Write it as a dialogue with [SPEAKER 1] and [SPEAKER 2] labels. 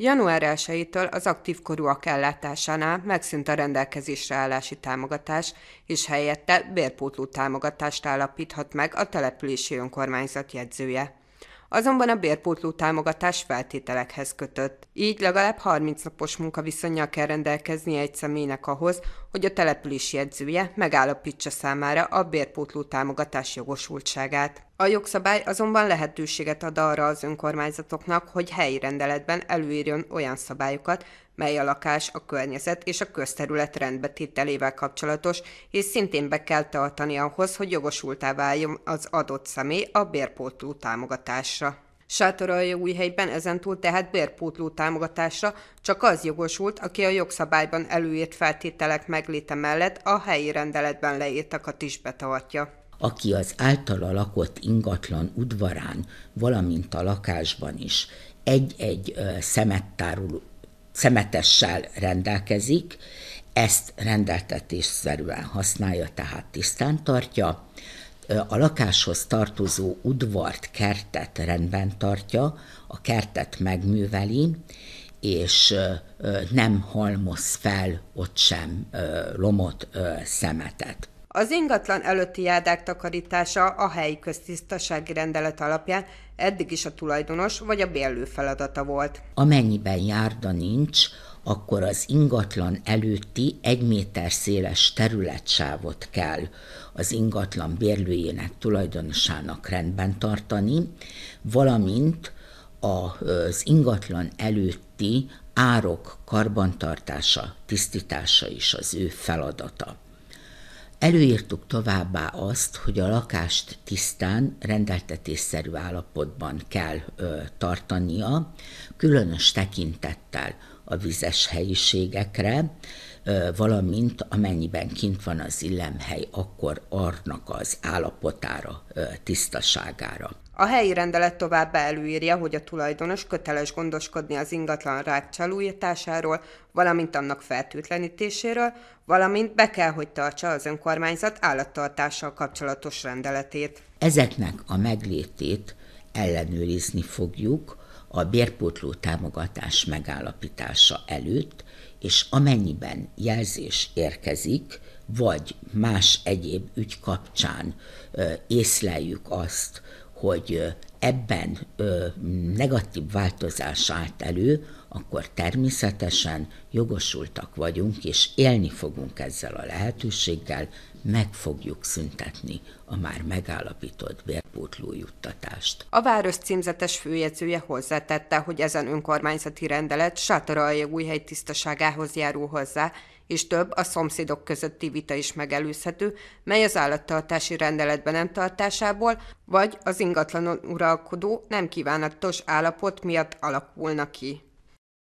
[SPEAKER 1] Január 1-től az aktív korúak ellátásánál megszűnt a rendelkezésre állási támogatás, és helyette bérpótló támogatást állapíthat meg a települési önkormányzat jegyzője. Azonban a bérpótló támogatás feltételekhez kötött. Így legalább 30 napos munkaviszonyjal kell rendelkeznie egy személynek ahhoz, hogy a települési jegyzője megállapítsa számára a bérpótló támogatás jogosultságát. A jogszabály azonban lehetőséget ad arra az önkormányzatoknak, hogy helyi rendeletben előírjon olyan szabályokat, mely a lakás, a környezet és a közterület rendbetételével kapcsolatos, és szintén be kell tartani ahhoz, hogy jogosultá váljon az adott személy a bérpótló támogatásra. új helyben ezentúl tehát bérpótló támogatásra csak az jogosult, aki a jogszabályban előírt feltételek megléte mellett a helyi rendeletben leírtakat is betartja
[SPEAKER 2] aki az általa lakott ingatlan udvarán, valamint a lakásban is egy-egy szemettáruló szemetessel rendelkezik, ezt rendeltetésszerűen használja, tehát tisztán tartja, a lakáshoz tartozó udvart, kertet rendben tartja, a kertet megműveli, és nem halmoz fel ott sem lomot, szemetet.
[SPEAKER 1] Az ingatlan előtti járdák takarítása a helyi köztisztasági rendelet alapján eddig is a tulajdonos vagy a bérlő feladata
[SPEAKER 2] volt. Amennyiben járda nincs, akkor az ingatlan előtti egy méter széles területsávot kell az ingatlan bérlőjének, tulajdonosának rendben tartani, valamint az ingatlan előtti árok karbantartása, tisztítása is az ő feladata. Előírtuk továbbá azt, hogy a lakást tisztán, rendeltetésszerű állapotban kell ö, tartania, különös tekintettel a vizes helyiségekre, ö, valamint amennyiben kint van az illemhely, akkor arnak az állapotára, ö, tisztaságára.
[SPEAKER 1] A helyi rendelet továbbá előírja, hogy a tulajdonos köteles gondoskodni az ingatlan rák valamint annak feltűtlenítéséről, valamint be kell, hogy tartsa az önkormányzat állattartással kapcsolatos rendeletét.
[SPEAKER 2] Ezeknek a meglétét ellenőrizni fogjuk a bérpótló támogatás megállapítása előtt, és amennyiben jelzés érkezik, vagy más egyéb ügy kapcsán észleljük azt, hogy ebben ö, negatív változás állt elő, akkor természetesen jogosultak vagyunk, és élni fogunk ezzel a lehetőséggel, meg fogjuk szüntetni a már megállapított bérpótló juttatást.
[SPEAKER 1] A város címzetes főjegyzője hozzátette, hogy ezen önkormányzati rendelet Sátoraljaújhely tisztaságához járul hozzá, és több a szomszédok közötti vita is megelőzhető, mely az állattartási rendeletben nem tartásából, vagy az ingatlanon ura uralkodó nem kívánatos állapot miatt alakulna ki.